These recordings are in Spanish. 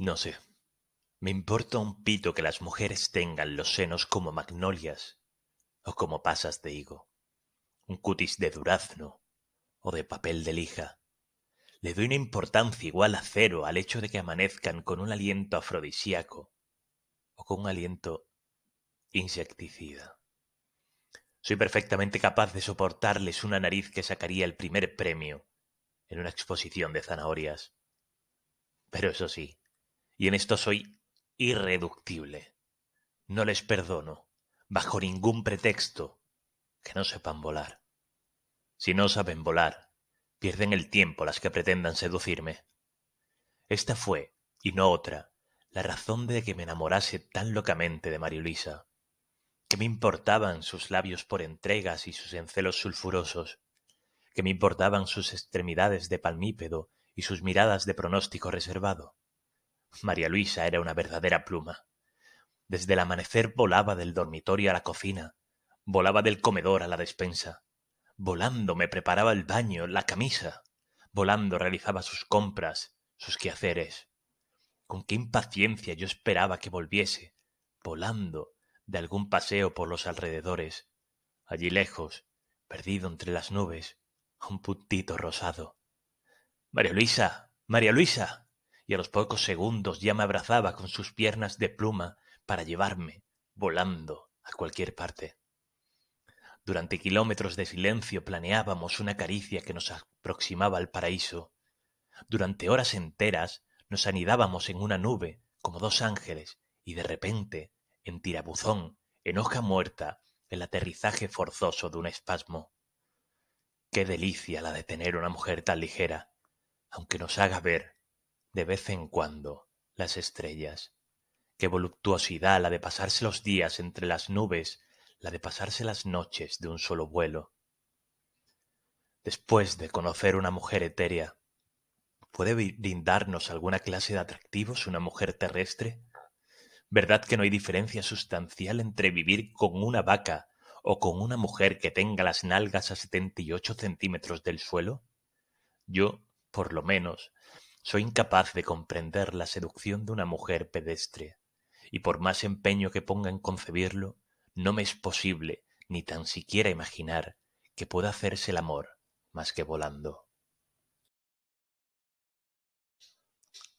No sé. Me importa un pito que las mujeres tengan los senos como magnolias o como pasas de higo, un cutis de durazno o de papel de lija. Le doy una importancia igual a cero al hecho de que amanezcan con un aliento afrodisíaco o con un aliento insecticida. Soy perfectamente capaz de soportarles una nariz que sacaría el primer premio en una exposición de zanahorias. Pero eso sí, y en esto soy irreductible. No les perdono, bajo ningún pretexto, que no sepan volar. Si no saben volar, pierden el tiempo las que pretendan seducirme. Esta fue, y no otra, la razón de que me enamorase tan locamente de Mariolisa. Que me importaban sus labios por entregas y sus encelos sulfurosos? que me importaban sus extremidades de palmípedo y sus miradas de pronóstico reservado? María Luisa era una verdadera pluma. Desde el amanecer volaba del dormitorio a la cocina, volaba del comedor a la despensa. Volando me preparaba el baño, la camisa. Volando realizaba sus compras, sus quehaceres. Con qué impaciencia yo esperaba que volviese, volando, de algún paseo por los alrededores. Allí lejos, perdido entre las nubes, un puntito rosado. María Luisa, María Luisa y a los pocos segundos ya me abrazaba con sus piernas de pluma para llevarme, volando, a cualquier parte. Durante kilómetros de silencio planeábamos una caricia que nos aproximaba al paraíso. Durante horas enteras nos anidábamos en una nube, como dos ángeles, y de repente, en tirabuzón, en hoja muerta, el aterrizaje forzoso de un espasmo. Qué delicia la de tener una mujer tan ligera, aunque nos haga ver de vez en cuando, las estrellas. Qué voluptuosidad la de pasarse los días entre las nubes, la de pasarse las noches de un solo vuelo. Después de conocer una mujer etérea, ¿puede brindarnos alguna clase de atractivos una mujer terrestre? ¿Verdad que no hay diferencia sustancial entre vivir con una vaca o con una mujer que tenga las nalgas a setenta y ocho centímetros del suelo? Yo, por lo menos, soy incapaz de comprender la seducción de una mujer pedestre, y por más empeño que ponga en concebirlo, no me es posible ni tan siquiera imaginar que pueda hacerse el amor más que volando.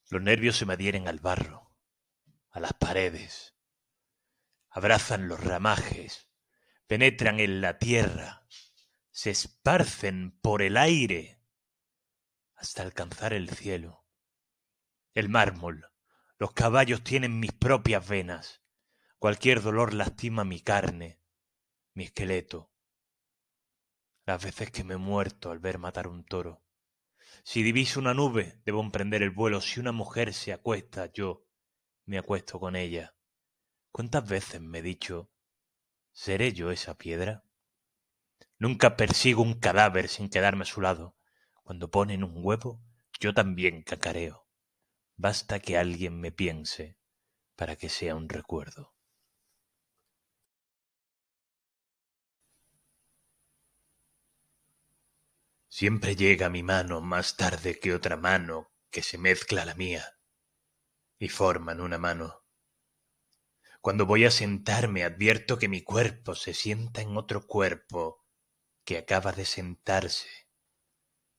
Los nervios se me adhieren al barro, a las paredes, abrazan los ramajes, penetran en la tierra, se esparcen por el aire hasta alcanzar el cielo el mármol. Los caballos tienen mis propias venas. Cualquier dolor lastima mi carne, mi esqueleto. Las veces que me he muerto al ver matar un toro. Si diviso una nube, debo emprender el vuelo. Si una mujer se acuesta, yo me acuesto con ella. ¿Cuántas veces me he dicho, ¿seré yo esa piedra? Nunca persigo un cadáver sin quedarme a su lado. Cuando ponen un huevo, yo también cacareo. Basta que alguien me piense para que sea un recuerdo. Siempre llega mi mano más tarde que otra mano que se mezcla la mía y forman una mano. Cuando voy a sentarme advierto que mi cuerpo se sienta en otro cuerpo que acaba de sentarse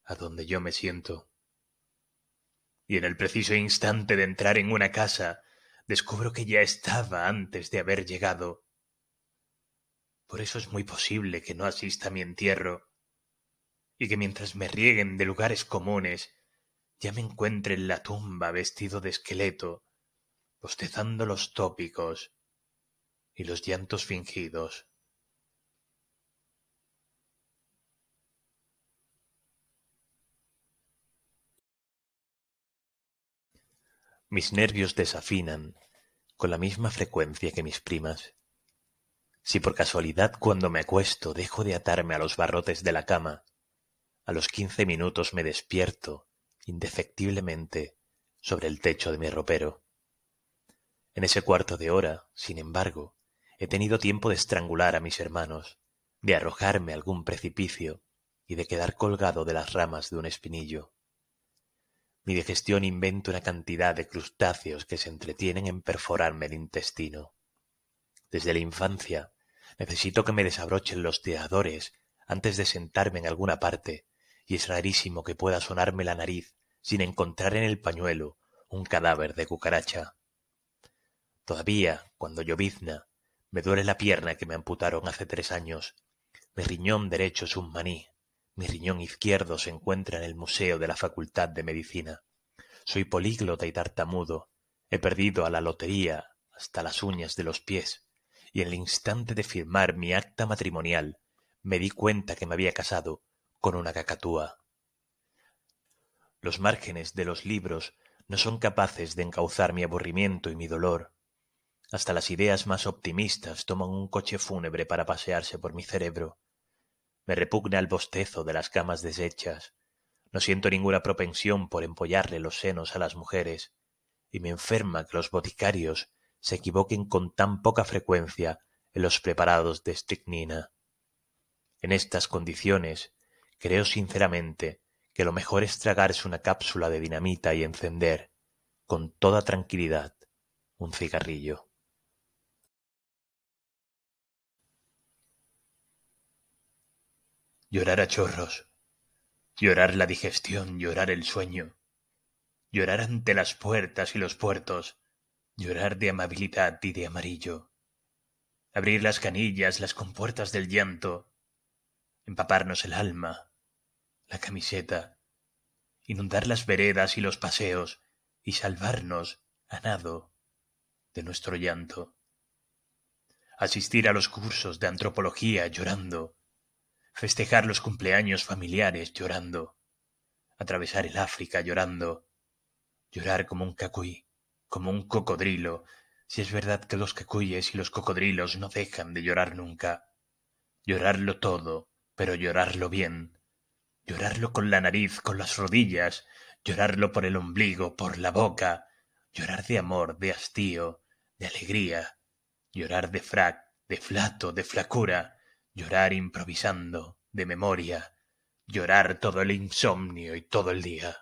a donde yo me siento y en el preciso instante de entrar en una casa, descubro que ya estaba antes de haber llegado. Por eso es muy posible que no asista a mi entierro, y que mientras me rieguen de lugares comunes, ya me encuentre en la tumba vestido de esqueleto, bostezando los tópicos y los llantos fingidos. Mis nervios desafinan con la misma frecuencia que mis primas. Si por casualidad cuando me acuesto dejo de atarme a los barrotes de la cama, a los quince minutos me despierto indefectiblemente sobre el techo de mi ropero. En ese cuarto de hora, sin embargo, he tenido tiempo de estrangular a mis hermanos, de arrojarme a algún precipicio y de quedar colgado de las ramas de un espinillo. Mi digestión invento una cantidad de crustáceos que se entretienen en perforarme el intestino. Desde la infancia, necesito que me desabrochen los teadores antes de sentarme en alguna parte, y es rarísimo que pueda sonarme la nariz sin encontrar en el pañuelo un cadáver de cucaracha. Todavía, cuando llovizna, me duele la pierna que me amputaron hace tres años. Mi riñón derecho es un maní, mi riñón izquierdo se encuentra en el Museo de la Facultad de Medicina. Soy políglota y tartamudo. He perdido a la lotería hasta las uñas de los pies. Y en el instante de firmar mi acta matrimonial, me di cuenta que me había casado con una cacatúa. Los márgenes de los libros no son capaces de encauzar mi aburrimiento y mi dolor. Hasta las ideas más optimistas toman un coche fúnebre para pasearse por mi cerebro. Me repugna el bostezo de las camas deshechas. No siento ninguna propensión por empollarle los senos a las mujeres, y me enferma que los boticarios se equivoquen con tan poca frecuencia en los preparados de estricnina. En estas condiciones, creo sinceramente que lo mejor es tragarse una cápsula de dinamita y encender, con toda tranquilidad, un cigarrillo. llorar a chorros, llorar la digestión, llorar el sueño, llorar ante las puertas y los puertos, llorar de amabilidad y de amarillo, abrir las canillas, las compuertas del llanto, empaparnos el alma, la camiseta, inundar las veredas y los paseos y salvarnos a nado de nuestro llanto. Asistir a los cursos de antropología llorando, festejar los cumpleaños familiares llorando, atravesar el África llorando, llorar como un cacuy, como un cocodrilo, si es verdad que los cacuyes y los cocodrilos no dejan de llorar nunca. Llorarlo todo, pero llorarlo bien. Llorarlo con la nariz, con las rodillas, llorarlo por el ombligo, por la boca, llorar de amor, de hastío, de alegría, llorar de frac, de flato, de flacura, llorar improvisando, de memoria, llorar todo el insomnio y todo el día.